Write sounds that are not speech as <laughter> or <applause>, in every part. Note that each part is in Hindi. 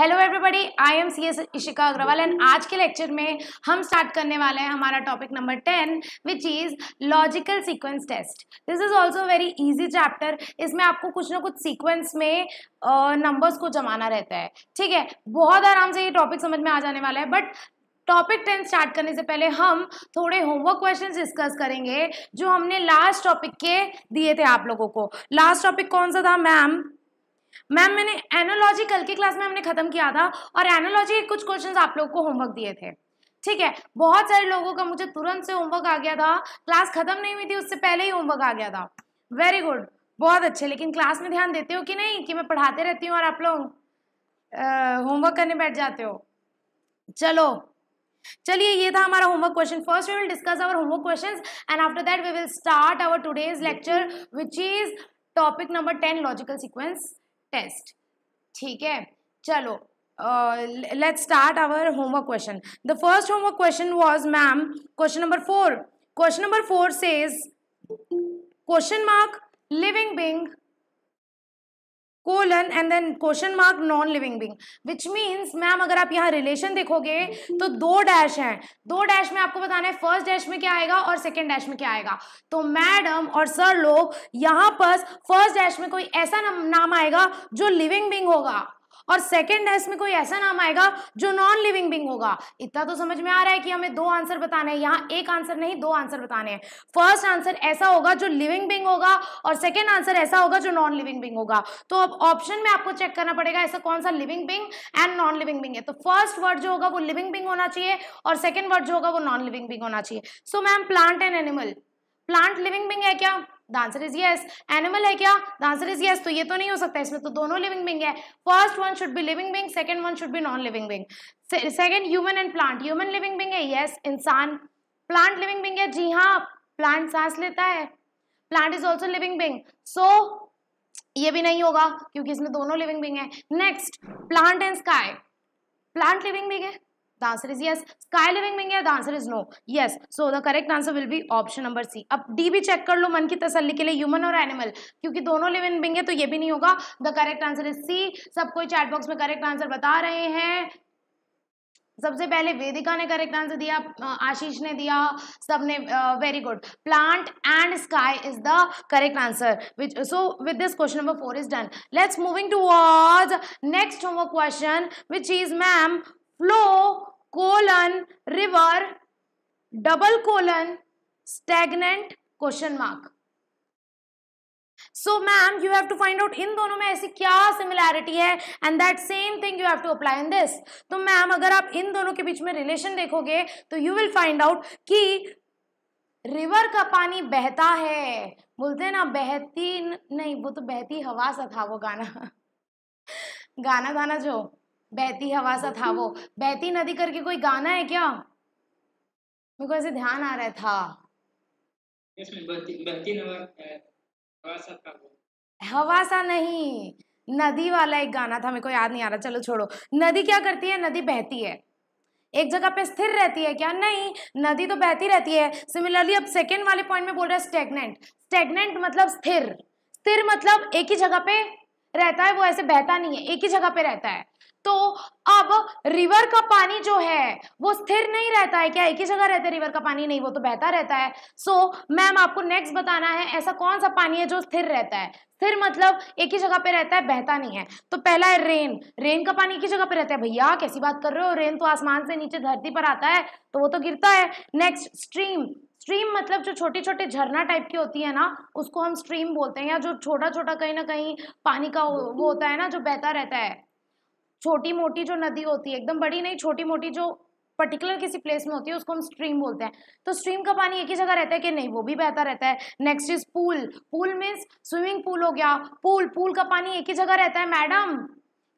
Hello everybody I am C S Ishika Agarwal and आज के लेक्चर में हम स्टार्ट करने वाले हैं हमारा topic number ten which is logical sequence test this is also very easy chapter इसमें आपको कुछ ना कुछ सीक्वेंस में नंबर्स uh, को जमाना रहता है ठीक है बहुत आराम से ये टॉपिक समझ में आ जाने वाला है बट टॉपिक टेन स्टार्ट करने से पहले हम थोड़े होमवर्क क्वेश्चंस डिस्कस करेंगे जो हमने लास्ट टॉपिक के दिए थे आप लोगों को लास्ट टॉपिक कौन सा था मैम मैम मैंने एनोलॉजी कल के क्लास में हमने खत्म किया था और एनोलॉजी के कुछ क्वेश्चंस आप लोगों को होमवर्क दिए थे ठीक है बहुत सारे लोगों का मुझे तुरंत से होमवर्क आ गया था क्लास खत्म नहीं हुई थी उससे पहले ही होमवर्क आ गया था वेरी गुड बहुत अच्छे लेकिन क्लास में ध्यान देते हो कि नहीं कि मैं पढ़ाते रहती हूँ और आप लोग होमवर्क करने बैठ जाते हो चलो चलिए ये था हमारा homework question first we will discuss our homework questions and after that we will start our today's lecture which is topic number ten logical sequence test ठीक है चलो let start our homework question the first homework question was ma'am question number four question number four says question mark living being colon and then question mark non living being which means ma'am अगर आप यहाँ रिलेशन देखोगे तो mm-hmm. दो डैश हैं दो डैश में आपको बताना है फर्स्ट डैश में क्या आएगा और सेकेंड डैश में क्या आएगा तो मैडम और सर लोग यहाँ पर फर्स्ट डैश में कोई ऐसा नाम आएगा जो लिविंग बिंग होगा और सेकेंड है इसमें कोई ऐसा नाम आएगा जो नॉन लिविंग बिंग होगा इतना तो समझ में आ रहा है कि हमें दो आंसर बताने हैं यहाँ एक आंसर नहीं दो आंसर बताने हैं फर्स्ट आंसर ऐसा होगा जो लिविंग बिंग होगा और सेकेंड आंसर ऐसा होगा जो नॉन लिविंग बिंग होगा तो अब ऑप्शन में आपको चेक करना पड़ेगा ऐसा कौन सा living being and non living being है तो फर्स्ट वर्ड जो होगा वो लिविंग बिंग होना चाहिए और सेकेंड वर्ड जो होगा वो नॉन लिविंग बिंग होना चाहिए so ma'am plant and animal plant living being है क्या the answer is yes animal है क्या द आंसर इज यस तो ये तो नहीं हो सकता इसमें तो दोनों लिविंग बिंग है first one should be living being second one should be non living being second human and plant human living being है यस इंसान प्लांट लिविंग बिंग है जी हाँ प्लांट सांस लेता है plant is also living being so ये भी नहीं होगा क्योंकि इसमें दोनों लिविंग बिंग है next plant and sky plant living being है The answer is yes. Sky living being है. The answer is no. Yes. So the correct answer will be option number C. अब D भी check कर लो मन की तसल्ली के लिए human और animal. क्योंकि दोनों living being है तो ये भी नहीं होगा The correct answer is C. सब कोई chat box में correct answer बता रहे हैं सबसे पहले वेदिका ने करेक्ट आंसर दिया आशीष ने दिया सबने very good plant and sky is the correct answer which so with this question number four is done let's moving to next homework question which is ma'am flow colon river double colon stagnant question mark so ma'am you have to find out इन दोनों में ऐसी क्या सिमिलैरिटी है and that same thing you have to apply in this तो मैम अगर आप इन दोनों के बीच में रिलेशन देखोगे तो यू विल फाइंड आउट कि रिवर का पानी बहता है बोलते हैं ना बहती नहीं वो तो बहती हवा सा था वो गाना <laughs> गाना गाना जो बहती हवा सा था वो बहती नदी करके कोई गाना है क्या मेरे को ऐसे ध्यान आ रहा था हवा सा नहीं नदी वाला एक गाना था मेरे को याद नहीं आ रहा चलो छोड़ो नदी क्या करती है नदी बहती है एक जगह पे स्थिर रहती है क्या नहीं नदी तो बहती रहती है सिमिलरली अब सेकेंड वाले पॉइंट में बोल रहा है स्टेगनेंट स्टेगनेंट मतलब स्थिर स्थिर मतलब एक ही जगह पे रहता है वो ऐसे बहता नहीं है एक ही जगह पे रहता है तो अब रिवर का पानी जो है वो स्थिर नहीं रहता है क्या एक ही जगह रहता है रिवर का पानी नहीं वो तो बहता रहता है सो so, मैम आपको नेक्स्ट बताना है ऐसा कौन सा पानी है जो स्थिर रहता है स्थिर मतलब एक ही जगह पे रहता है बहता नहीं है तो पहला है रेन रेन का पानी एक ही जगह पे रहता है भैया कैसी बात कर रहे हो रेन तो आसमान से नीचे धरती पर आता है तो वो तो गिरता है नेक्स्ट स्ट्रीम स्ट्रीम मतलब जो छोटे छोटे झरना टाइप की होती है ना उसको हम स्ट्रीम बोलते हैं या जो छोटा छोटा कहीं ना कहीं पानी का वो होता है ना जो बहता रहता है छोटी मोटी जो नदी होती है एकदम बड़ी नहीं छोटी मोटी जो पर्टिकुलर किसी प्लेस में होती है उसको हम स्ट्रीम बोलते हैं तो स्ट्रीम का पानी एक ही जगह रहता है कि नहीं वो भी बहता रहता है next is pool pool means swimming pool हो गया पूल पूल का पानी एक ही जगह रहता है मैडम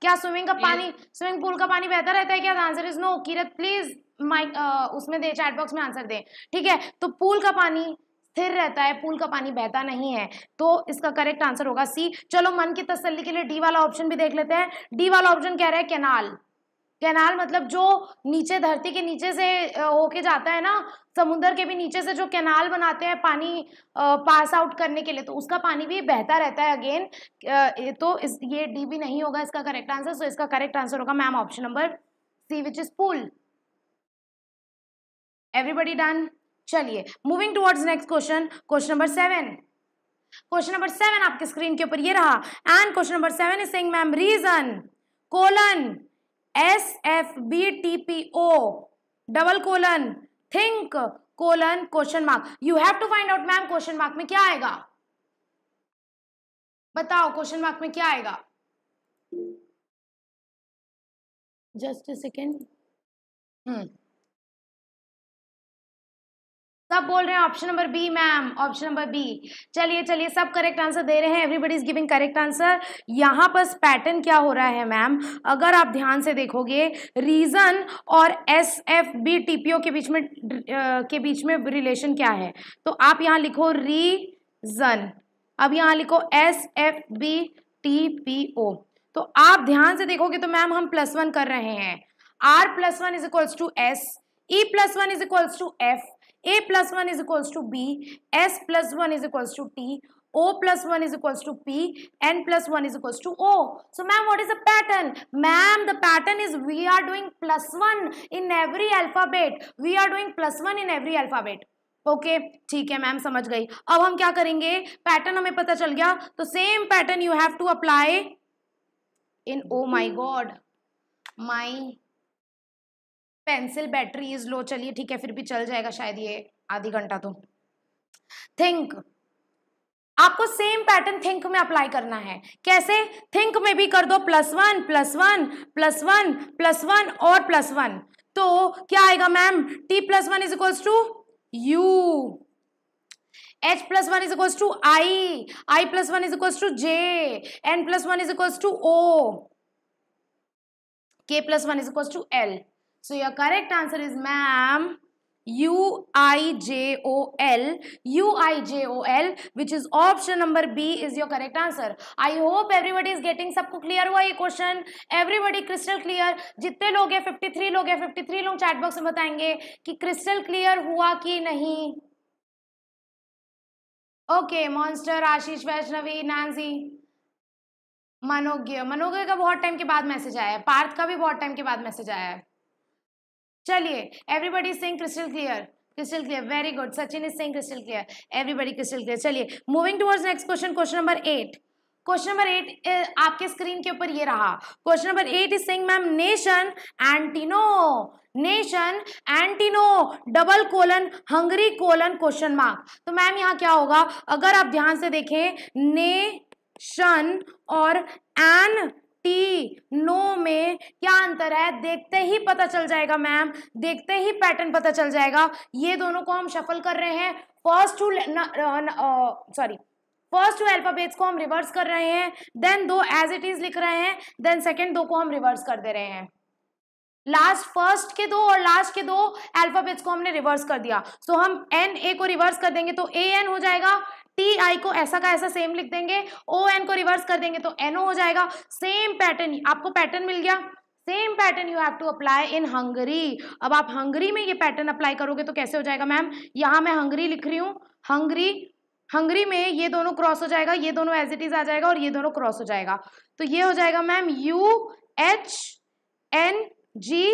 क्या स्विमिंग का पानी स्विमिंग पूल का पानी बहता रहता है क्या answer is no Kirat please mic उसमें दे चैट बॉक्स में आंसर दे ठीक है तो पूल का पानी स्थिर रहता है पूल का पानी बहता नहीं है तो इसका करेक्ट आंसर होगा सी चलो मन की तसल्ली के लिए डी वाला ऑप्शन भी देख लेते हैं डी वाला ऑप्शन कह रहा है कैनाल कैनाल मतलब जो नीचे धरती के नीचे से होके जाता है ना समुद्र के भी नीचे से जो कैनाल बनाते हैं पानी पास आउट करने के लिए तो उसका पानी भी बहता रहता है अगेन तो इस ये डी भी नहीं होगा इसका करेक्ट आंसर सो इसका करेक्ट आंसर होगा ma'am option number C which is pool everybody done चलिए moving towards next question question number seven question number seven आपके स्क्रीन के ऊपर ये रहा and question number seven is sing ma'am reason colon S F B T P O double colon think colon question mark you have to find out ma'am question mark में क्या आएगा बताओ क्वेश्चन मार्क में क्या आएगा जस्ट सेकेंड हम्म सब बोल रहे हैं option number B ma'am option number B चलिए चलिए सब करेक्ट आंसर दे रहे हैं everybody is giving correct answer यहाँ पर पैटर्न क्या हो रहा है मैम अगर आप ध्यान से देखोगे रीजन और S F B T P O के बीच में के बीच में रिलेशन क्या है तो आप यहाँ लिखो रीजन अब यहाँ लिखो S F B T P O तो आप ध्यान से देखोगे तो मैम हम प्लस वन कर रहे हैं R plus one is equals to S E plus one is equals to F A plus one is equals to B S plus one is equals to T O plus one is equals to P N plus one is equals to O so ma'am what is a pattern ma'am the pattern is we are doing plus one in every alphabet we are doing plus one in every alphabet okay ठीक है मैम समझ गई अब हम क्या करेंगे पैटर्न हमें पता चल गया तो same pattern you have to apply in oh my God my pencil battery is low चलिए ठीक है फिर भी चल जाएगा शायद ये आधी घंटा तो थिंक आपको सेम पैटर्न थिंक में अप्लाई करना है कैसे थिंक में भी कर दो plus one plus one plus one plus one और प्लस वन तो क्या आएगा ma'am T plus one is equals to U H plus one is equals to I I plus one is equals to J N plus one is equals to O K plus one is equals to L So your correct answer is ma'am U I J O L U I J O L which is option number B is your correct answer. I hope everybody is getting सबको clear हुआ ये question. Everybody crystal clear. जितने लोग हैं 53 लोग हैं 53 लोग chat box में बताएंगे कि crystal clear हुआ कि नहीं okay monster Ashish Vaishnavi Nancy Manogya Manogya का बहुत टाइम के बाद मैसेज आया है पार्थ का भी बहुत टाइम के बाद मैसेज आया है चलिए everybody sing crystal clear crystal clear very good Sachin is sing crystal clear everybody crystal clear चलिए moving towards next question question number eight question number eight आपके स्क्रीन के ऊपर ये रहा question number eight is sing ma'am nation एंटीनो नेशन एंटीनो double colon Hungary colon question mark तो मैम यहाँ क्या होगा अगर आप ध्यान से देखें ने शन और एन टी नो में क्या अंतर है देखते ही पता चल जाएगा मैम देखते ही पैटर्न पता चल जाएगा ये दोनों को हम शफल कर रहे हैं first two sorry first two alphabets को हम रिवर्स कर रहे हैं देन दो एज इट इज लिख रहे हैं देन सेकेंड दो को हम रिवर्स कर दे रहे हैं लास्ट फर्स्ट के दो और लास्ट के दो अल्फाबेट्स को हमने रिवर्स कर दिया सो so, हम एन ए को रिवर्स कर देंगे तो ए एन हो जाएगा टी आई को ऐसा का ऐसा सेम लिख देंगे ओ एन को रिवर्स कर देंगे तो एनओ हो जाएगा सेम पैटर्न आपको पैटर्न मिल गया same pattern you have to apply in Hungary अब आप हंगरी में ये पैटर्न अप्लाई करोगे तो कैसे हो जाएगा मैम यहाँ मैं हंगरी लिख रही हूँ हंगरी हंगरी में ये दोनों क्रॉस हो जाएगा ये दोनों एज इट इज आ जाएगा और ये दोनों क्रॉस हो जाएगा तो ये हो जाएगा ma'am U H N G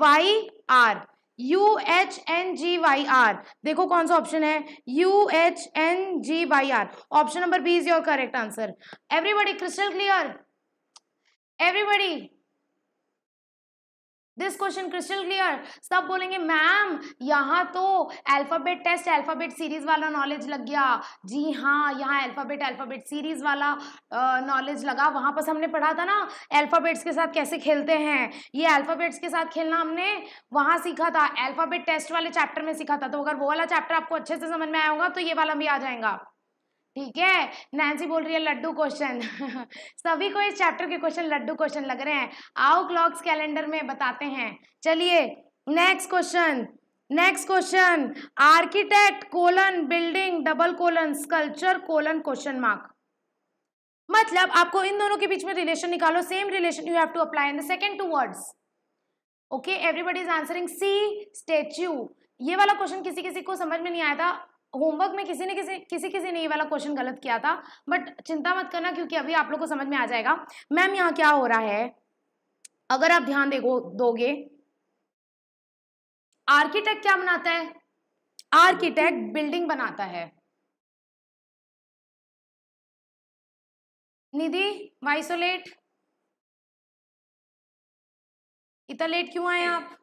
Y R U H N G Y R देखो कौन सा ऑप्शन है U H N G Y R option number B is your correct answer everybody crystal clear everybody this question crystal clear सब बोलेंगे मैम यहाँ तो अल्फाबेट टेस्ट अल्फाबेट सीरीज वाला नॉलेज लग गया जी हाँ यहाँ अल्फाबेट अल्फाबेट सीरीज वाला नॉलेज लगा वहाँ पर हमने पढ़ा था ना अल्फाबेट्स के साथ कैसे खेलते हैं ये अल्फाबेट्स के साथ खेलना हमने वहाँ सीखा था अल्फाबेट टेस्ट वाले चैप्टर में सीखा था तो अगर वो वाला चैप्टर आपको अच्छे से समझ में आया होगा तो ये वाला भी आ जाएगा ठीक है नैन्सी बोल रही है लड्डू क्वेश्चन <laughs> सभी को इस चैप्टर के क्वेश्चन लड्डू क्वेश्चन लग रहे हैं आओ क्लॉक्स कैलेंडर में बताते हैं चलिए next question next question architect colon building double colon sculpture colon question mark मतलब आपको इन दोनों के बीच में रिलेशन निकालो same relation you have to apply in the second two words okay everybody is answering C statue ये वाला क्वेश्चन किसी किसी को समझ में नहीं आया था होमवर्क में किसी ने किसी किसी किसी ने ये वाला क्वेश्चन गलत किया था बट चिंता मत करना क्योंकि अभी आप लोग को समझ में आ जाएगा मैम यहाँ क्या हो रहा है अगर आप ध्यान देखो दोगे आर्किटेक्ट क्या बनाता है आर्किटेक्ट बिल्डिंग बनाता है निधि वाइसोलेट लेट इतना लेट क्यों आए आप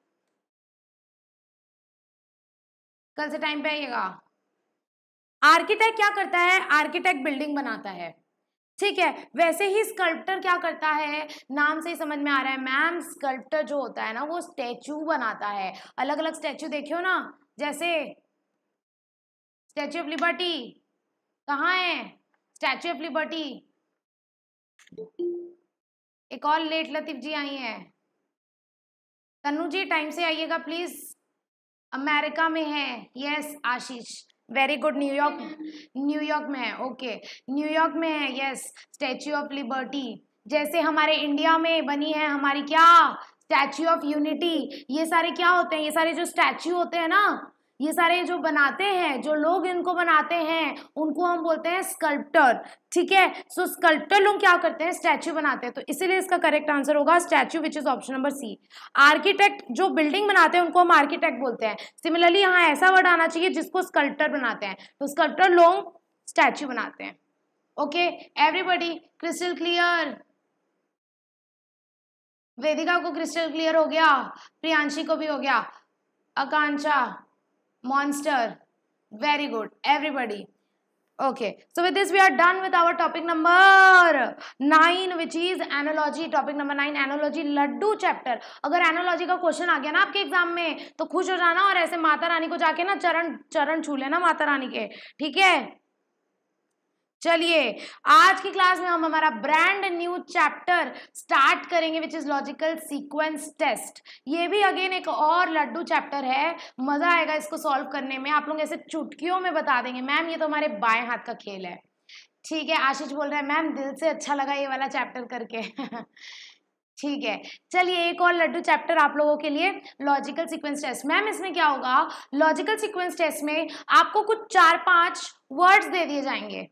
कल से टाइम पे आइएगा आर्किटेक्ट क्या करता है आर्किटेक्ट बिल्डिंग बनाता है ठीक है वैसे ही स्कल्प्टर क्या करता है नाम से ही समझ में आ रहा है मैम स्कल्प्टर जो होता है ना वो स्टैचू बनाता है अलग अलग स्टैचू देखियो ना जैसे स्टैचू ऑफ लिबर्टी कहाँ है स्टैचू ऑफ लिबर्टी एक और लेट लतीफ जी आई है तनु जी टाइम से आइएगा प्लीज अमेरिका में है yes Ashish very good New York New York में है ओके न्यूयॉर्क में है यस स्टैच्यू ऑफ लिबर्टी जैसे हमारे इंडिया में बनी है हमारी क्या स्टैच्यू ऑफ यूनिटी ये सारे क्या होते हैं ये सारे जो स्टैच्यू होते हैं ना ये सारे जो बनाते हैं जो लोग इनको बनाते हैं उनको हम बोलते हैं स्कल्प्टर ठीक है सो स्कल्प्टर लोग क्या करते हैं स्टैचू बनाते हैं तो इसीलिए इसका करेक्ट आंसर होगा statue which is option number C architect जो बिल्डिंग बनाते हैं उनको हम आर्किटेक्ट बोलते हैं सिमिलरली यहाँ ऐसा वर्ड आना चाहिए जिसको स्कल्प्टर बनाते हैं तो स्कल्प्टर लोग स्टैचू बनाते हैं okay everybody crystal clear Vedika को क्रिस्टल क्लियर हो गया प्रियांशी को भी हो गया आकांक्षा monster very good everybody okay so with this we are done with our topic number 9 which is analogy topic number 9 analogy laddu chapter agar analogy ka question aa gaya na aapke exam mein to khush ho jana aur aise mata rani ko jaake na charan charan chhu lena mata rani ke theek hai चलिए आज की क्लास में हम हमारा ब्रांड न्यू चैप्टर स्टार्ट करेंगे which is logical sequence test ये भी अगेन एक और लड्डू चैप्टर है मजा आएगा इसको सॉल्व करने में आप लोग ऐसे चुटकियों में बता देंगे मैम ये तो हमारे बाएं हाथ का खेल है ठीक है आशीष बोल रहे हैं मैम दिल से अच्छा लगा ये वाला चैप्टर करके <laughs> ठीक है चलिए एक और लड्डू चैप्टर आप लोगों के लिए लॉजिकल सीक्वेंस टेस्ट मैम इसमें क्या होगा लॉजिकल सीक्वेंस टेस्ट में आपको कुछ चार पांच वर्ड्स दे दिए जाएंगे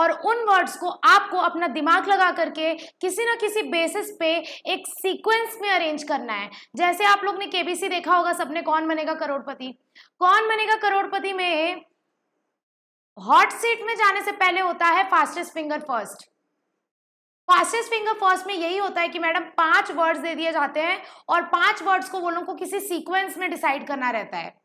और उन वर्ड्स को आपको अपना दिमाग लगा करके किसी ना किसी बेसिस पे एक सीक्वेंस में अरेंज करना है जैसे आप लोग ने केबीसी देखा होगा सबने कौन बनेगा करोड़पति कौन बनेगा करोड़पति में हॉट सीट में जाने से पहले होता है fastest finger first fastest finger first में यही होता है कि मैडम पांच वर्ड्स दे दिए जाते हैं और पांच वर्ड्स को वो लोग को किसी सीक्वेंस में डिसाइड करना रहता है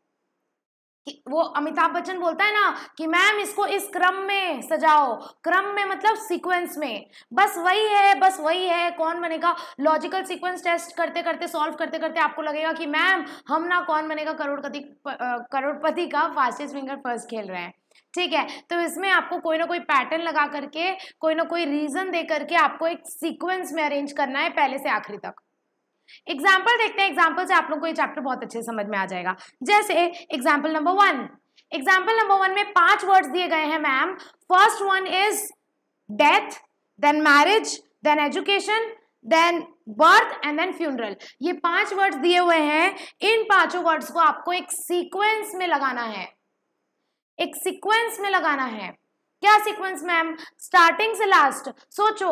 वो अमिताभ बच्चन बोलता है ना कि मैम इसको इस क्रम में सजाओ क्रम में मतलब सीक्वेंस में बस वही है बस वही है कौन बनेगा लॉजिकल सीक्वेंस टेस्ट करते करते सॉल्व करते करते आपको लगेगा कि मैम हम ना कौन बनेगा करोड़पति करोड़पति का फास्टेस्ट फिंगर फर्स्ट खेल रहे हैं ठीक है तो इसमें आपको कोई ना कोई पैटर्न लगा करके कोई ना कोई रीजन दे करके आपको एक सीक्वेंस में अरेंज करना है पहले से आखिरी तक एग्जाम्पल देखते हैं एग्जाम्पल से आप लोग को ये चैप्टर बहुत अच्छे समझ में आ जाएगा जैसे example number one example number one में पांच वर्ड्स दिए गए हैं ma'am first one is death then marriage then education then birth and then funeral ये पांच वर्ड्स दिए हुए हैं इन पांचों वर्ड्स को आपको एक सीक्वेंस में लगाना है एक सीक्वेंस में लगाना है क्या सीक्वेंस मैम स्टार्टिंग से लास्ट सोचो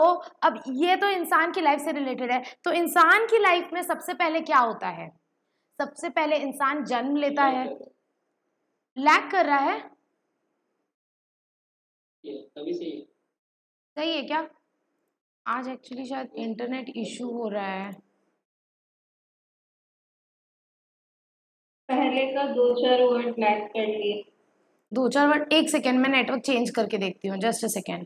अब ये तो इंसान की लाइफ से रिलेटेड है तो इंसान की लाइफ में सबसे पहले क्या होता है सबसे पहले इंसान जन्म लेता है लैक कर रहा है सही है क्या आज एक्चुअली शायद इंटरनेट इशू हो रहा है पहले का दो चार वर्ड लैक कर लिए दो चार बार एक सेकेंड में नेटवर्क चेंज करके देखती हूँ जस्ट अ सेकेंड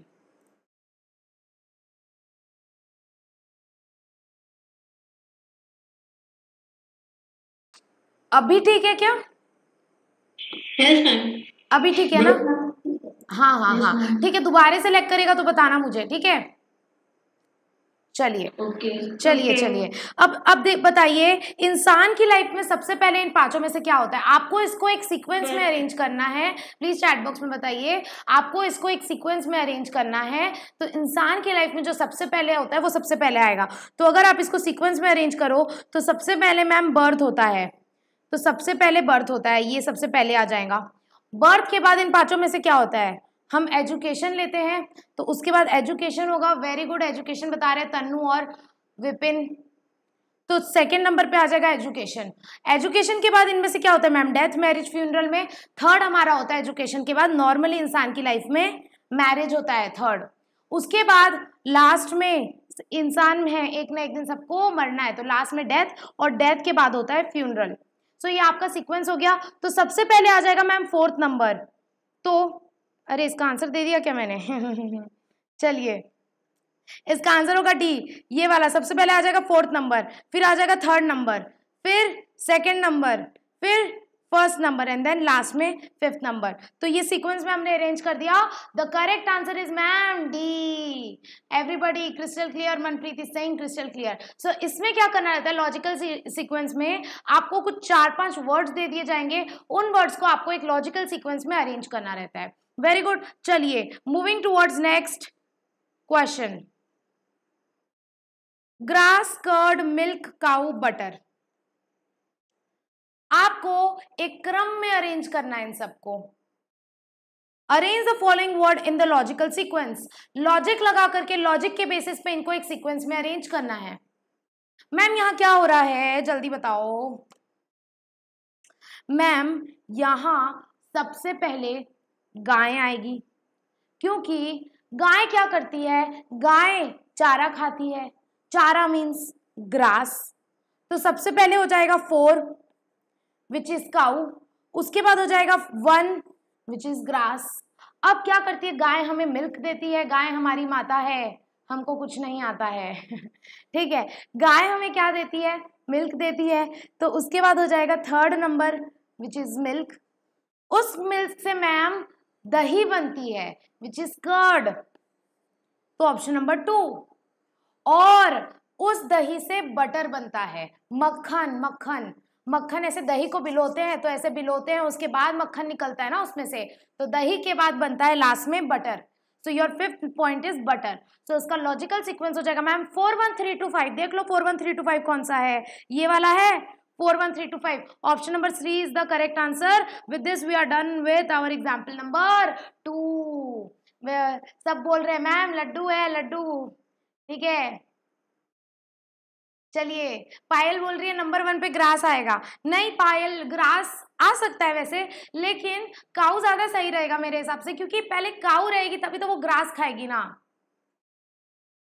अभी ठीक है क्या अभी ठीक है ना हाँ हाँ हाँ ठीक है दोबारा लेक करेगा तो बताना मुझे ठीक है चलिए चलिए चलिए अब अब देख बताइए इंसान की लाइफ में सबसे पहले इन पांचों में से क्या होता है आपको इसको एक सीक्वेंस में अरेंज करना है प्लीज चैट बॉक्स में बताइए आपको इसको एक सीक्वेंस में अरेंज करना है तो इंसान की लाइफ में जो सबसे पहले होता है वो सबसे पहले आएगा तो अगर आप इसको सीक्वेंस में अरेंज करो तो सबसे पहले मैम बर्थ होता है तो सबसे पहले बर्थ होता है ये सबसे पहले आ जाएगा बर्थ के बाद इन पांचों में से क्या होता है हम एजुकेशन लेते हैं तो उसके बाद एजुकेशन होगा वेरी गुड एजुकेशन बता रहे हैं तन्नू और विपिन तो सेकेंड नंबर पे आ जाएगा एजुकेशन एजुकेशन के बाद इनमें से क्या होता है मैम डेथ मैरिज फ्यूनरल में थर्ड हमारा होता है एजुकेशन के बाद नॉर्मली इंसान की लाइफ में मैरिज होता है थर्ड उसके बाद लास्ट में इंसान है एक ना एक दिन सबको मरना है तो लास्ट में डेथ और डेथ के बाद होता है फ्यूनरल सो so, ये आपका सीक्वेंस हो गया तो सबसे पहले आ जाएगा मैम फोर्थ नंबर तो अरे इसका आंसर दे दिया क्या मैंने चलिए इसका आंसर होगा डी ये वाला सबसे पहले आ जाएगा फोर्थ नंबर फिर आ जाएगा थर्ड नंबर फिर सेकेंड नंबर फिर first number and then last में फिफ्थ नंबर तो ये सीक्वेंस में हमने अरेंज कर दिया the correct answer is ma'am D everybody crystal clear Manpreet is saying crystal clear so इसमें क्या करना रहता है लॉजिकल सीक्वेंस में आपको कुछ चार पांच वर्ड्स दे दिए जाएंगे उन वर्ड्स को आपको एक लॉजिकल सीक्वेंस में अरेंज करना रहता है वेरी गुड चलिए moving towards next question grass curd milk cow butter आपको एक क्रम में अरेंज करना है इन सबको arrange the following word in the logical sequence logic लगा करके लॉजिक के बेसिस पे इनको एक सीक्वेंस में अरेंज करना है मैम यहां क्या हो रहा है जल्दी बताओ मैम यहां सबसे पहले गाय आएगी क्योंकि गाय क्या करती है गाय चारा खाती है चारा मीन्स ग्रास तो सबसे पहले हो जाएगा फोर विच इज काउ उसके बाद हो जाएगा वन विच इज ग्रास अब क्या करती है गाय हमें मिल्क देती है गाय हमारी माता है हमको कुछ नहीं आता है <laughs> ठीक है गाय हमें क्या देती है मिल्क देती है तो उसके बाद हो जाएगा third number which is milk उस मिल्क से मैम दही बनती है विच इज कर्ड तो ऑप्शन नंबर टू और उस दही से बटर बनता है मक्खन मक्खन मक्खन ऐसे दही को बिलोते हैं तो ऐसे बिलोते हैं उसके बाद मक्खन निकलता है ना उसमें से तो दही के बाद बनता है लास्ट में butter so your fifth point is butter so इसका लॉजिकल सीक्वेंस हो जाएगा ma'am four one three two five देख लो four one three two five कौन सा है ये वाला है four one three two five option number three is the correct answer with this we are done with our example number two सब बोल रहे हैं मैम लड्डू है लड्डू ठीक है चलिए पायल बोल रही है नंबर वन पे ग्रास आएगा नहीं पायल ग्रास आ सकता है वैसे लेकिन काऊ ज्यादा सही रहेगा मेरे हिसाब से क्योंकि पहले काऊ रहेगी तभी तो वो ग्रास खाएगी ना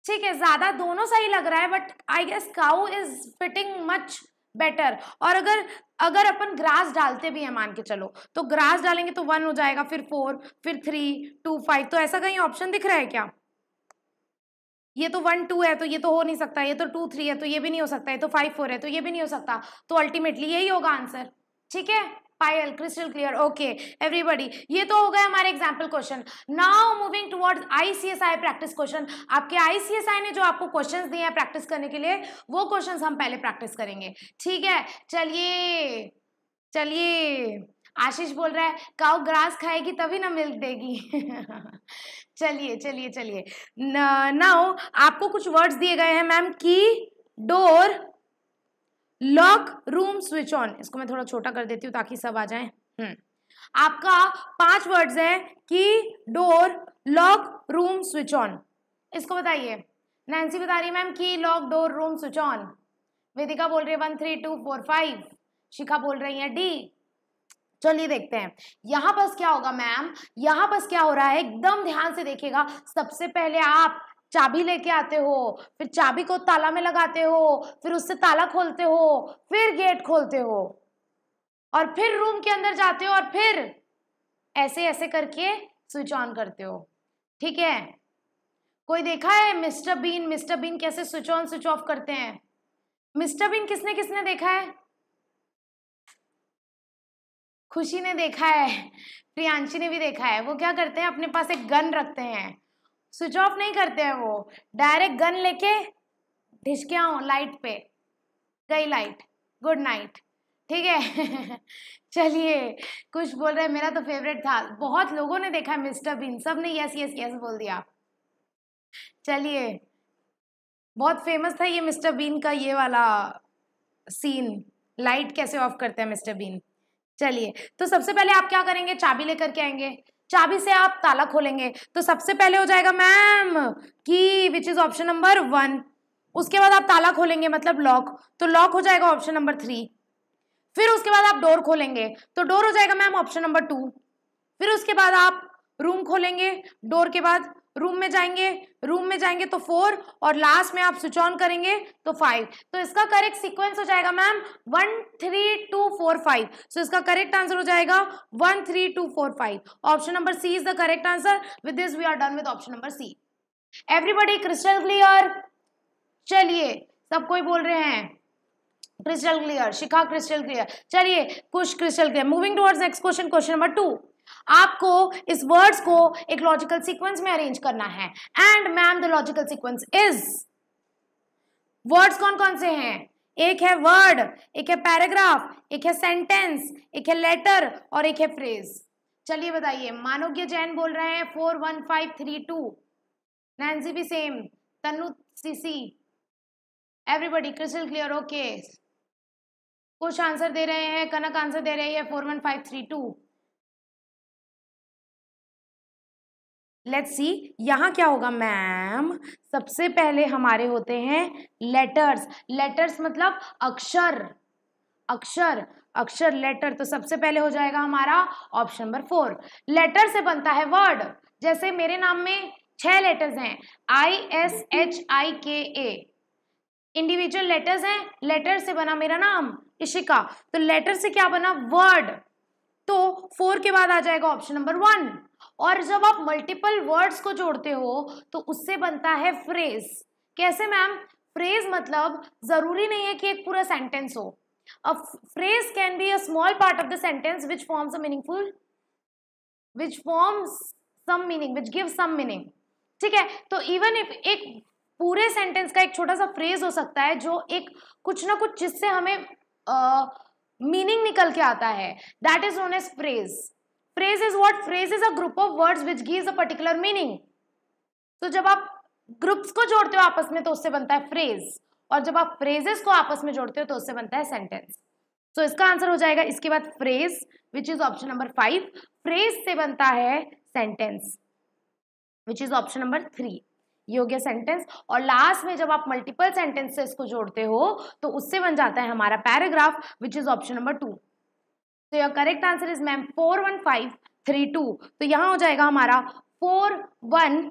ठीक है ज्यादा दोनों सही लग रहा है but I guess cow is fitting much better और अगर अगर अपन ग्रास डालते भी हैं मान के चलो तो ग्रास डालेंगे तो वन हो जाएगा फिर फोर फिर थ्री टू फाइव तो ऐसा कहीं ऑप्शन दिख रहा है क्या ये तो वन टू है तो ये तो हो नहीं सकता ये तो टू थ्री है तो ये भी नहीं हो सकता ये तो फाइव फोर है तो ये भी नहीं हो सकता तो अल्टीमेटली यही होगा आंसर ठीक है Payal crystal clear okay everybody ये तो हो गए हमारे example question now moving towards ICSI practice question आपके आईसीएसआई ने जो आपको क्वेश्चंस दिए हैं प्रैक्टिस करने के लिए वो क्वेश्चंस हम पहले प्रैक्टिस करेंगे ठीक है चलिए चलिए आशीष बोल रहा है काउ ग्रास खाएगी तभी ना मिल्क देगी <laughs> चलिए चलिए चलिए नाउ आपको कुछ वर्ड्स दिए गए हैं ma'am key door lock room switch on इसको मैं थोड़ा छोटा कर देती हूँ ताकि सब आ जाए हम्म। आपका पांच वर्ड्स है key door lock room switch on इसको बताइए नैन्सी बता रही है ma'am key lock door room switch on Vedika बोल रही है one three two four five Shikha बोल रही है डी चलिए देखते हैं यहां बस क्या होगा मैम यहां बस क्या हो रहा है एकदम ध्यान से देखिएगा सबसे पहले आप चाबी लेके आते हो फिर चाबी को ताला में लगाते हो फिर उससे ताला खोलते हो फिर गेट खोलते हो और फिर रूम के अंदर जाते हो और फिर ऐसे ऐसे करके स्विच ऑन करते हो ठीक है कोई देखा है मिस्टर बीन मिस्टर बीन कैसे स्विच ऑन स्विच ऑफ करते हैं मिस्टर बीन किसने किसने देखा है खुशी ने देखा है प्रियांशी ने भी देखा है वो क्या करते हैं अपने पास एक गन रखते हैं स्विच ऑफ नहीं करते हैं वो डायरेक्ट गन लेके ढिसकिया आओ लाइट पे गई लाइट गुड नाइट ठीक है <laughs> चलिए कुछ बोल रहे हैं मेरा तो फेवरेट था बहुत लोगों ने देखा है मिस्टर बीन सब ने यस यस यस बोल दिया चलिए बहुत फेमस था ये मिस्टर बीन का ये वाला सीन लाइट कैसे ऑफ करते हैं मिस्टर बीन चलिए तो सबसे पहले आप क्या करेंगे चाबी लेकर के आएंगे चाबी से आप ताला खोलेंगे तो सबसे पहले हो जाएगा ma'am key which is option number one उसके बाद आप ताला खोलेंगे मतलब लॉक तो लॉक हो जाएगा ऑप्शन नंबर थ्री फिर उसके बाद आप डोर खोलेंगे तो डोर हो जाएगा मैम ऑप्शन नंबर टू फिर उसके बाद आप रूम खोलेंगे डोर के बाद रूम में जाएंगे रूम में जाएंगे तो फोर और लास्ट में आप स्विच ऑन करेंगे तो फाइव तो इसका करेक्ट सीक्वेंस हो जाएगा ma'am one three two four five so इसका करेक्ट आंसर हो जाएगा one three two four five option number C is the correct answer with this we are done with option number C everybody crystal clear चलिए सब कोई बोल रहे हैं crystal clear Shikha crystal clear चलिए कुछ crystal clear moving towards next question question number two आपको इस वर्ड्स को एक लॉजिकल सीक्वेंस में अरेंज करना है and ma'am the logical sequence is words कौन कौन से हैं एक है वर्ड एक है पैराग्राफ एक है सेंटेंस एक है लेटर और एक है फ्रेज चलिए बताइए मानोज्ञ जैन बोल रहे हैं four one five three two Nancy भी सेम तनु सीसी एवरीबडी क्रिस्टल क्लियर ओके कुछ आंसर दे रहे हैं कनक आंसर दे रहे हैं four one five three two let's see यहाँ क्या होगा मैम सबसे पहले हमारे होते हैं लेटर्स लेटर्स मतलब अक्षर अक्षर अक्षर लेटर तो सबसे पहले हो जाएगा हमारा ऑप्शन नंबर फोर लेटर से बनता है वर्ड जैसे मेरे नाम में छह लेटर्स हैं I S H I K A individual letters हैं लेटर से बना मेरा नाम इशिका तो लेटर से क्या बना वर्ड तो फोर के बाद आ जाएगा ऑप्शन नंबर वन और जब आप मल्टीपल वर्ड्स को जोड़ते हो तो उससे बनता है फ्रेज कैसे मैम फ्रेज मतलब जरूरी नहीं है कि एक पूरा सेंटेंस हो a phrase can be a small part of the sentence which forms a meaningful which forms some meaning which give some meaning ठीक है तो इवन इफ एक पूरे सेंटेंस का एक छोटा सा फ्रेज हो सकता है जो एक कुछ ना कुछ जिससे हमें मीनिंग uh, निकल के आता है that is known as phrase phrase is what phrase is a group of words which gives a particular meaning तो जब आप ग्रुप्स को जोड़ते हो आपस में तो उससे बनता है फ्रेज और जब आप फ्रेजेस को आपस में जोड़ते हो तो उससे बनता है सेंटेंस तो so, इसका आंसर हो जाएगा इसके बाद phrase which is option number five phrase से बनता है sentence which is option number three ये हो गया सेंटेंस और लास्ट में जब आप मल्टीपल सेंटेंसेस को जोड़ते हो तो उससे बन जाता है हमारा paragraph which is option number two तो your correct answer is ma'am four one five three two तो यहाँ हो जाएगा हमारा फोर वन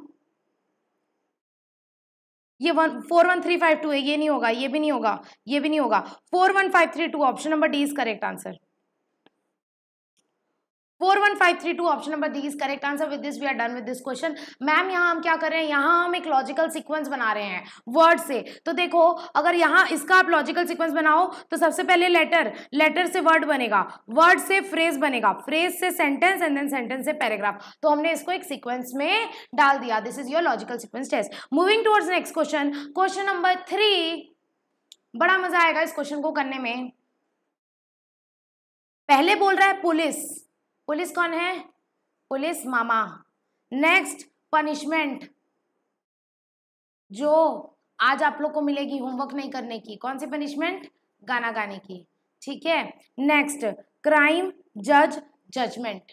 ये one four one three five two है ये नहीं होगा ये भी नहीं होगा ये भी नहीं होगा four one five three two option number D is correct answer four one five three two option number D is correct answer with this we are done with this question ma'am यहाँ हम क्या कर रहे हैं यहाँ हम एक लॉजिकल सीक्वेंस बना रहे हैं वर्ड से तो देखो अगर यहाँ इसका आप लॉजिकल सीक्वेंस बनाओ तो सबसे पहले लेटर लेटर से वर्ड बनेगा वर्ड से फ्रेज बनेगा फ्रेज से सेंटेंस एंड देन सेंटेंस से पैराग्राफ तो हमने इसको एक सीक्वेंस में डाल दिया this is your logical sequence test moving towards next question question number three बड़ा मजा आएगा इस क्वेश्चन को करने में पहले बोल रहा है पुलिस पुलिस कौन है पुलिस मामा नेक्स्ट पनिशमेंट जो आज आप लोग को मिलेगी होमवर्क नहीं करने की कौन सी पनिशमेंट गाना गाने की ठीक है नेक्स्ट क्राइम जज जजमेंट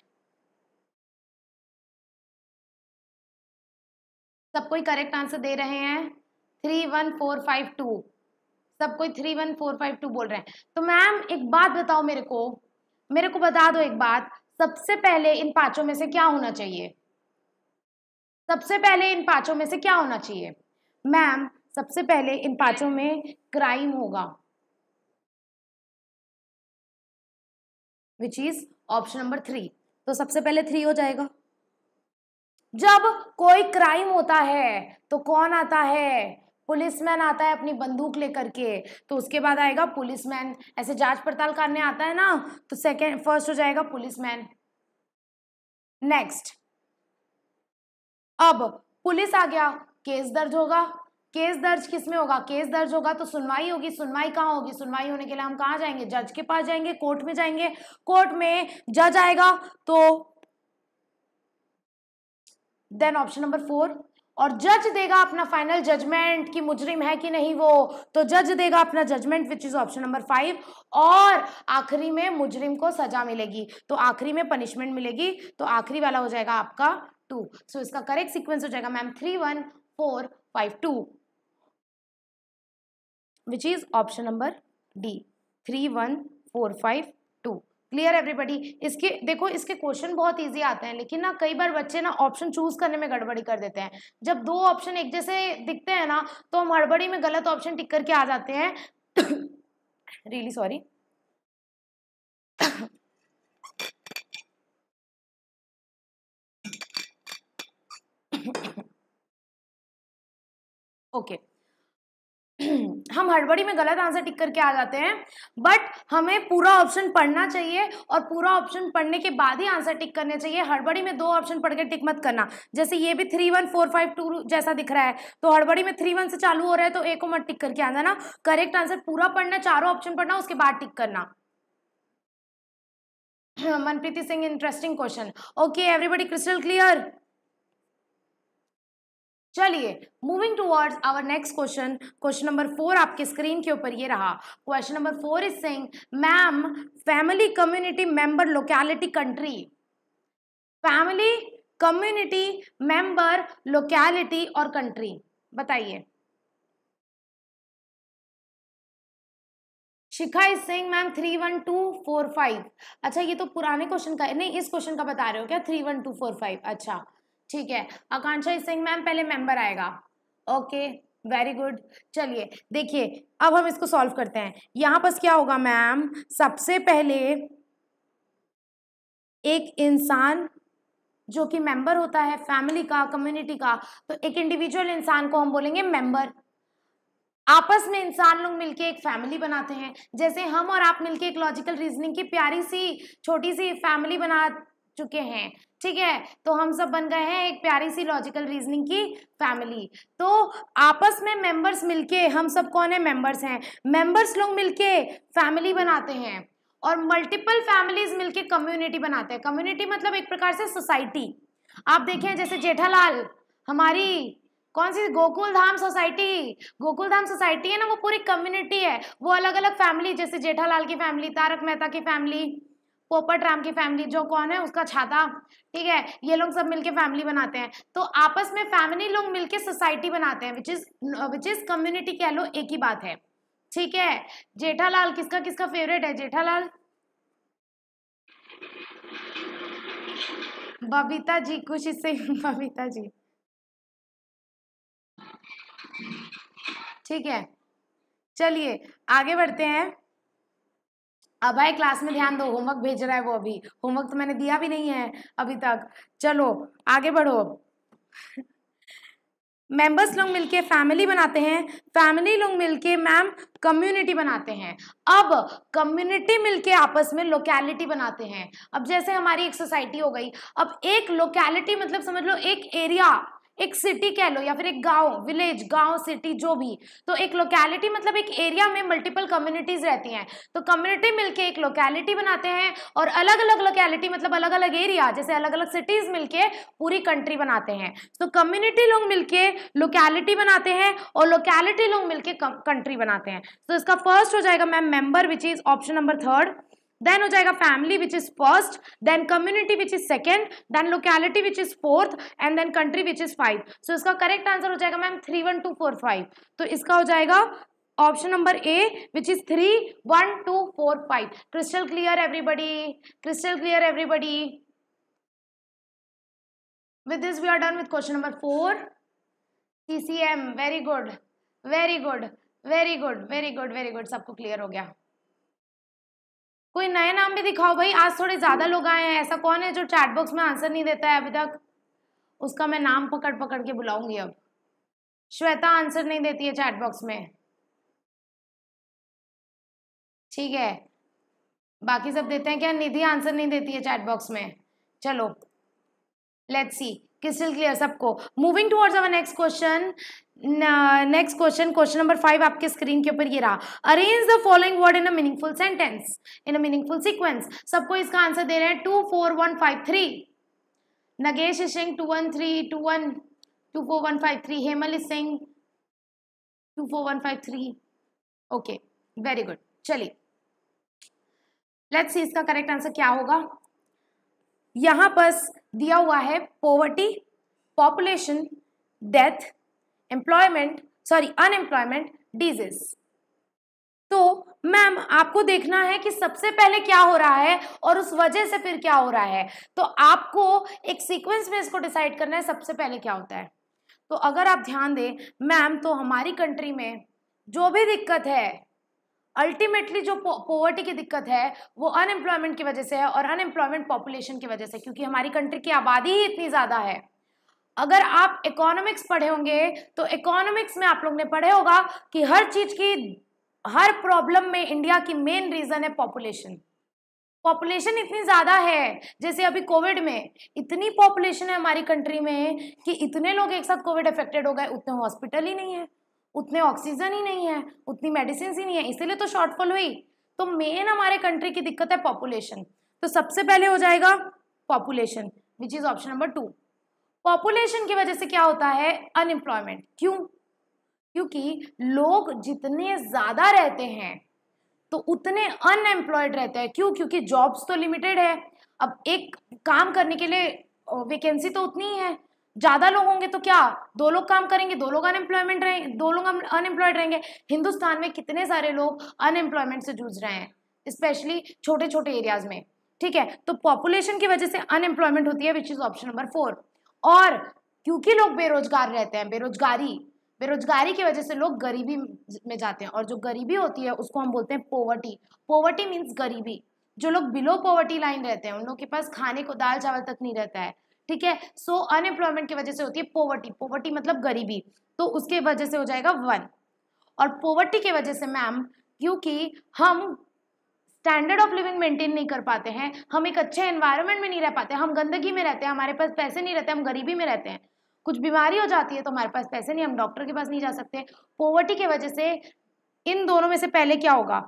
सब कोई करेक्ट आंसर दे रहे हैं three one four five two सब कोई three one four five two बोल रहे हैं तो मैम एक बात बताओ मेरे को मेरे को बता दो एक बात सबसे पहले इन पांचों में से क्या होना चाहिए सबसे पहले इन पांचों में से क्या होना चाहिए मैम सबसे पहले इन पांचों में क्राइम होगा which is option number three तो सबसे पहले थ्री हो जाएगा जब कोई क्राइम होता है तो कौन आता है पुलिसमैन आता है अपनी बंदूक लेकर के तो उसके बाद आएगा पुलिसमैन ऐसे जांच पड़ताल करने आता है ना तो सेकेंड फर्स्ट हो जाएगा पुलिसमैन नेक्स्ट अब पुलिस आ गया केस दर्ज होगा केस दर्ज किस में होगा केस दर्ज होगा तो सुनवाई होगी सुनवाई कहाँ होगी सुनवाई होने के लिए हम कहाँ जाएंगे जज के पास जाएंगे कोर्ट में जाएंगे कोर्ट में जज आएगा तो देन ऑप्शन नंबर फोर और जज देगा अपना फाइनल जजमेंट कि मुजरिम है कि नहीं वो तो जज देगा अपना judgement which is option number five और आखिरी में मुजरिम को सजा मिलेगी तो आखिरी में पनिशमेंट मिलेगी तो आखिरी वाला हो जाएगा आपका टू सो so, इसका करेक्ट सीक्वेंस हो जाएगा ma'am three one four five two which is option number D three one four five clear everybody इसके देखो इसके क्वेश्चन बहुत इजी आते हैं लेकिन ना कई बार बच्चे ना ऑप्शन चूज करने में गड़बड़ी कर देते हैं जब दो ऑप्शन एक जैसे दिखते हैं ना तो हम हड़बड़ी में गलत ऑप्शन टिक करके आ जाते हैं रियली सॉरी ओके okay. <clears throat> हम हड़बड़ी में गलत आंसर टिक करके आ जाते हैं बट हमें पूरा ऑप्शन पढ़ना चाहिए और पूरा ऑप्शन पढ़ने के बाद ही आंसर टिक करने चाहिए हड़बड़ी में दो ऑप्शन पढ़ के टिक मत करना जैसे ये भी three one four five two जैसा दिख रहा है तो हड़बड़ी में थ्री वन से चालू हो रहा है तो एक को मत टिक करके आ जाना करेक्ट आंसर पूरा पढ़ना चारों ऑप्शन पढ़ना उसके बाद टिक करना <clears throat> Manpreeti Singh interesting question okay everybody crystal clear चलिए moving towards our next question question number four आपके स्क्रीन के ऊपर ये रहा question number four is sing ma'am family community member locality country family community member locality और कंट्री बताइए Shikha is sing ma'am three one two four five अच्छा ये तो पुराने क्वेश्चन का नहीं इस क्वेश्चन का बता रहे हो क्या three one two four five अच्छा ठीक है आकांक्षा सिंह मैम पहले मेंबर आएगा ओके वेरी गुड चलिए देखिए अब हम इसको सॉल्व करते हैं यहाँ पर क्या होगा मैम सबसे पहले एक इंसान जो कि मेंबर होता है फैमिली का कम्युनिटी का तो एक इंडिविजुअल इंसान को हम बोलेंगे मेंबर आपस में इंसान लोग मिलके एक फैमिली बनाते हैं जैसे हम और आप मिलके एक लॉजिकल रीजनिंग की प्यारी सी छोटी सी फैमिली बना चुके हैं ठीक है तो हम सब बन गए हैं एक प्यारी सी लॉजिकल रीजनिंग की फैमिली तो आपस में मेंबर्स मिलके हम सब कौन है मेंबर्स हैं मेंबर्स लोग मिलके फैमिली बनाते हैं और मल्टीपल फैमिलीज मिलके कम्युनिटी बनाते हैं कम्युनिटी मतलब एक प्रकार से सोसाइटी आप देखें जैसे जेठालाल हमारी कौन सी गोकुल धाम सोसाइटी गोकुल धाम सोसाइटी है ना वो पूरी कम्युनिटी है वो अलग अलग फैमिली जैसे जेठालाल की फैमिली तारक मेहता की फैमिली राम की फैमिली जो कौन है उसका छाता ठीक है ये लोग सब मिलके फैमिली बनाते हैं तो आपस में फैमिली लोग मिलके सोसाइटी बनाते हैं which is which is community कह लो एक ही बात है ठीक है जेठालाल किसका किसका फेवरेट है जेठालाल बबीता जी खुशी से बबीता जी ठीक है चलिए आगे बढ़ते हैं अब भाई क्लास में ध्यान दो होमवर्क भेज रहा है वो अभी होमवर्क तो मैंने दिया भी नहीं है अभी तक चलो आगे बढ़ो मेंबर्स लोग मिलके फैमिली बनाते हैं फैमिली लोग मिलके मैम कम्युनिटी बनाते हैं अब कम्युनिटी मिलके आपस में लोकेलिटी बनाते हैं अब जैसे हमारी एक सोसाइटी हो गई अब एक लोकेलिटी मतलब समझ लो एक एरिया एक सिटी कह लो या फिर एक गांव विलेज गांव सिटी जो भी तो एक लोकेलिटी मतलब एक एरिया में मल्टीपल कम्युनिटीज रहती हैं तो कम्युनिटी मिलके एक लोकेलिटी बनाते हैं और अलग अलग लोकेलिटी मतलब अलग अलग एरिया जैसे अलग अलग सिटीज मिलके पूरी कंट्री बनाते हैं तो कम्युनिटी लोग मिलके लोकेलिटी बनाते हैं और लोकेलिटी लोग मिलकर कंट्री बनाते हैं तो इसका फर्स्ट हो जाएगा ma'am member which is option number third then हो जाएगा family which is first then community which is second then locality which is fourth and then country which is five so इसका करेक्ट आंसर हो जाएगा ma'am three one two four five तो इसका हो जाएगा option number A which is three one two four five crystal clear everybody crystal clear everybody with this we are done with question number 4 ccm very good very good very good very good very good सबको क्लियर हो गया कोई नए नाम भी दिखाओ भाई आज थोड़े ज़्यादा लोग आए हैं ऐसा कौन है जो चैट बॉक्स में आंसर नहीं देता है अभी तक उसका मैं नाम पकड़ पकड़ के बुलाऊंगी अब श्वेता आंसर नहीं देती है चैट बॉक्स में ठीक है बाकी सब देते हैं क्या निधि आंसर नहीं देती है चैट बॉक्स में चलो लेट्स सी क्रिस्टल क्लियर सबको moving towards our next question next question question number five आपके स्क्रीन के ऊपर ये रहा arrange the following word in a meaningful sentence in a meaningful sequence सबको इसका आंसर दे रहे हैं two four one five three Nagesh Singh two one three two one two four one five three Hemal Singh two four one five three okay very good चलिए लेट्स सी इसका करेक्ट आंसर क्या होगा यहाँ पर दिया हुआ है poverty population death employment sorry unemployment disease तो मैम आपको देखना है कि सबसे पहले क्या हो रहा है और उस वजह से फिर क्या हो रहा है तो आपको एक सीक्वेंस में इसको डिसाइड करना है सबसे पहले क्या होता है तो अगर आप ध्यान दें मैम तो हमारी कंट्री में जो भी दिक्कत है अल्टीमेटली जो पॉवर्टी की दिक्कत है वो अनएम्प्लॉयमेंट की वजह से है और अनएम्प्लॉयमेंट पॉपुलेशन की वजह से क्योंकि हमारी कंट्री की आबादी ही इतनी ज़्यादा है अगर आप इकोनॉमिक्स पढ़े होंगे तो इकोनॉमिक्स में आप लोग ने पढ़े होगा कि हर चीज़ की हर प्रॉब्लम में इंडिया की मेन रीज़न है पॉपुलेशन पॉपुलेशन इतनी ज़्यादा है जैसे अभी कोविड में इतनी पॉपुलेशन है हमारी कंट्री में कि इतने लोग एक साथ कोविड अफेक्टेड हो गए उतने हॉस्पिटल ही नहीं है उतने ऑक्सीजन ही नहीं है उतनी मेडिसिन ही नहीं है इसीलिए तो शॉर्टफॉल हुई तो मेन हमारे कंट्री की दिक्कत है पॉपुलेशन तो सबसे पहले हो जाएगा population which is option number two population की वजह से क्या होता है अनएम्प्लॉयमेंट क्यों क्योंकि लोग जितने ज़्यादा रहते हैं तो उतने अनएम्प्लॉयड रहते हैं क्यों क्योंकि जॉब्स तो लिमिटेड है अब एक काम करने के लिए वैकेंसी uh, तो उतनी ही है ज़्यादा लोग होंगे तो क्या दो लोग काम करेंगे दो लोग अनएम्प्लॉयमेंट रहेंगे दो लोग अनएम्प्लॉयड रहेंगे हिंदुस्तान में कितने सारे लोग अनएम्प्लॉयमेंट से जूझ रहे हैं स्पेशली छोटे छोटे एरियाज में ठीक है तो पॉपुलेशन की वजह से अनएम्प्लॉयमेंट होती है which is option number four और क्योंकि लोग बेरोजगार रहते हैं बेरोजगारी बेरोजगारी की वजह से लोग गरीबी में जाते हैं और जो गरीबी होती है उसको हम बोलते हैं पोवर्टी पोवर्टी मीन्स गरीबी जो लोग बिलो पॉवर्टी लाइन रहते हैं उन लोगों के पास खाने को दाल चावल तक नहीं रहता है ठीक है सो अनएम्प्लॉयमेंट की वजह से होती है पोवर्टी पोवर्टी मतलब गरीबी तो उसके वजह से हो जाएगा वन और पोवर्टी के वजह से मैम क्योंकि हम स्टैंडर्ड ऑफ लिविंग मेंटेन नहीं कर पाते हैं हम एक अच्छे एनवायरनमेंट में नहीं रह पाते हम गंदगी में रहते हैं हमारे पास पैसे नहीं रहते हम गरीबी में रहते हैं कुछ बीमारी हो जाती है तो हमारे पास पैसे नहीं हम डॉक्टर के पास नहीं जा सकते पोवर्टी की वजह से इन दोनों में से पहले क्या होगा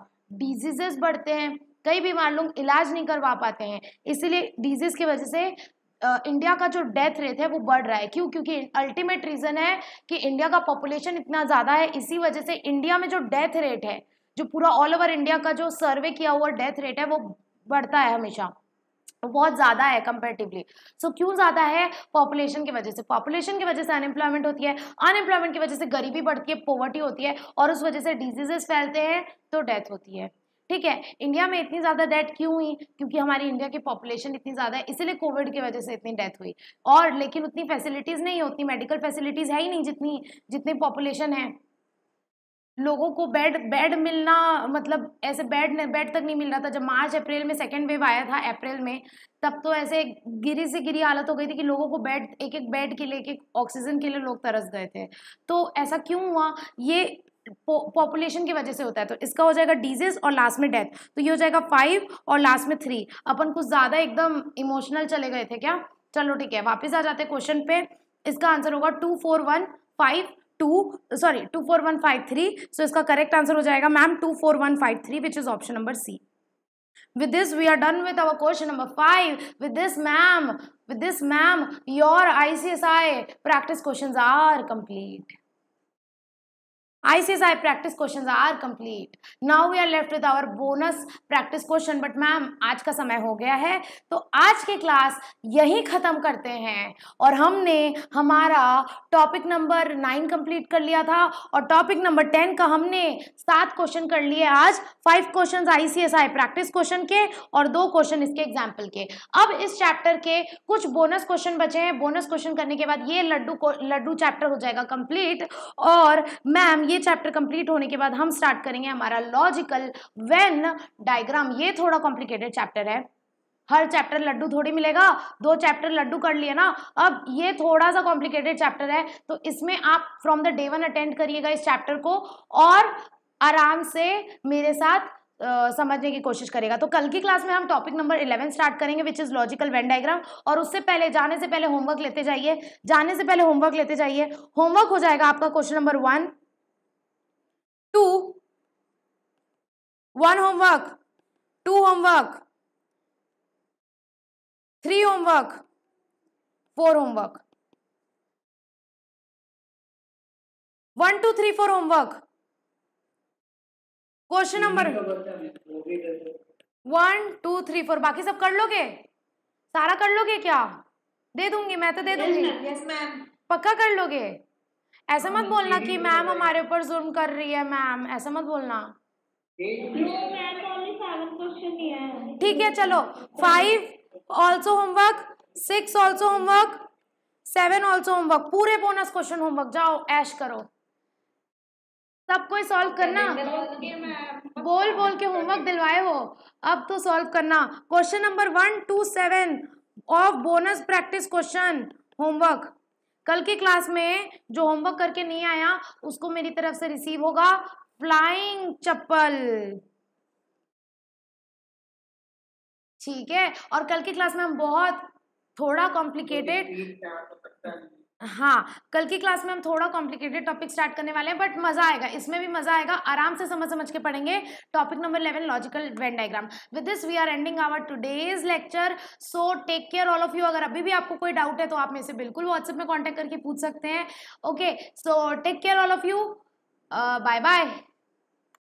डिजीजेस बढ़ते हैं कई बीमार लोग इलाज नहीं करवा पाते हैं इसीलिए डिजीज की वजह से इंडिया का जो डेथ रेट है वो बढ़ रहा है क्यों क्योंकि अल्टीमेट रीज़न है कि इंडिया का पॉपुलेशन इतना ज़्यादा है इसी वजह से इंडिया में जो डेथ रेट है जो पूरा ऑल ओवर इंडिया का जो सर्वे किया हुआ डेथ रेट है वो बढ़ता है हमेशा बहुत ज़्यादा है कंपेरेटिवली सो so, क्यों ज़्यादा है पॉपुलेशन की वजह से पॉपुलेशन की वजह से अनएम्प्लॉयमेंट होती है अनएम्प्लॉयमेंट की वजह से गरीबी बढ़ती है पॉवर्टी होती है और उस वजह से डिजीजेस फैलते हैं तो डेथ होती है ठीक है इंडिया में इतनी ज़्यादा डेथ क्यों हुई क्योंकि हमारी इंडिया की पॉपुलेशन इतनी ज़्यादा है इसीलिए कोविड की वजह से इतनी डेथ हुई और लेकिन उतनी फैसिलिटीज़ नहीं होती मेडिकल फैसिलिटीज़ है ही नहीं जितनी जितनी पॉपुलेशन है लोगों को बेड बेड मिलना मतलब ऐसे बेड बेड तक नहीं मिल रहा था जब मार्च अप्रैल में सेकेंड वेव आया था अप्रैल में तब तो ऐसे गिरी से गिरी हालत हो गई थी कि लोगों को बेड एक एक बेड के लिए एक एक ऑक्सीजन के लिए लोग तरस गए थे तो ऐसा क्यों हुआ ये पॉपुलेशन की वजह से होता है तो इसका हो जाएगा डिजीज और लास्ट में डेथ तो ये हो जाएगा फाइव और लास्ट में थ्री अपन कुछ ज़्यादा एकदम इमोशनल चले गए थे क्या चलो ठीक है वापस आ जाते क्वेश्चन पे इसका आंसर होगा two four one five two sorry two four one five three so इसका करेक्ट आंसर हो जाएगा ma'am two four one five three which is option number C with this we are done with our question number 5 with this ma'am with this ma'am your icsi practice questions are complete ICSI practice questions are complete. Now we are left with our bonus practice question. But ma'am, आज का समय हो गया है तो आज की class यही ख़त्म करते हैं और हमने हमारा topic number नाइन complete कर लिया था और topic number टेन का हमने सात question कर लिए आज फाइव क्वेश्चन आई प्रैक्टिस क्वेश्चन के और दो क्वेश्चन इसके एग्जाम्पल के अब इस चैप्टर के कुछ बोनस क्वेश्चन बचे हैं बोनस क्वेश्चन करने के बाद ये लड्डू लड्डू चैप्टर हो जाएगा कंप्लीट और मैम ये चैप्टर कंप्लीट होने के बाद हम स्टार्ट करेंगे हमारा लॉजिकल वेन डायग्राम ये थोड़ा कॉम्प्लिकेटेड चैप्टर है हर चैप्टर लड्डू थोड़ी मिलेगा दो चैप्टर लड्डू कर लिए ना अब ये थोड़ा सा कॉम्प्लिकेटेड चैप्टर है तो इसमें आप from the day one attend करिएगा इस चैप्टर को और आराम से मेरे साथ Uh, समझने की कोशिश करेगा तो कल की क्लास में हम टॉपिक नंबर इलेवन स्टार्ट करेंगे which is logical Venn diagram और उससे पहले जाने से पहले होमवर्क लेते जाइए जाने से पहले होमवर्क लेते जाइए होमवर्क हो जाएगा आपका question number one two one homework two homework three homework four homework one two three four homework question number one two three four बाकी सब कर लोगे सारा कर लोगे क्या दे दूंगी मैं तो दे दूंगी yes, पक्का कर लोगे ऐसा मत हाँ बोलना कि मैम हमारे ऊपर जुर्म कर रही है मैम ऐसा मत बोलना ठीक है चलो five also homework six also homework seven also homework पूरे बोनस क्वेश्चन होमवर्क जाओ ऐश करो सबको सॉल्व करना बोल बोल के होमवर्क दिलवाए हो अब तो सॉल्व करना question number one two seven of bonus practice question homework कल की क्लास में जो होमवर्क करके नहीं आया उसको मेरी तरफ से रिसीव होगा फ्लाइंग चप्पल ठीक है और कल की क्लास में हम बहुत थोड़ा कॉम्प्लिकेटेड हाँ कल की क्लास में हम थोड़ा कॉम्प्लिकेटेड टॉपिक स्टार्ट करने वाले हैं बट मजा आएगा इसमें भी मजा आएगा आराम से समझ समझ के पढ़ेंगे topic number eleven logical Venn diagram with this we are ending our today's lecture so take care all of you अगर अभी भी आपको कोई डाउट है तो आप मेरे से बिल्कुल व्हाट्सएप में कॉन्टैक्ट करके पूछ सकते हैं okay so take care all of you bye bye